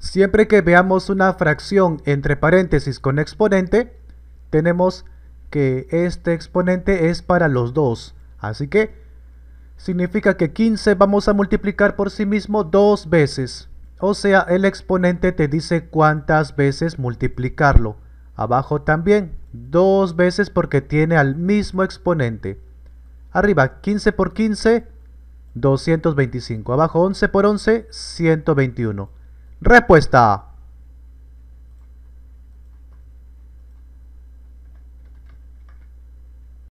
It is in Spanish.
Siempre que veamos una fracción entre paréntesis con exponente, tenemos que este exponente es para los dos. Así que significa que 15 vamos a multiplicar por sí mismo dos veces. O sea, el exponente te dice cuántas veces multiplicarlo. Abajo también, dos veces porque tiene al mismo exponente. Arriba, 15 por 15, 225. Abajo, 11 por 11, 121. Respuesta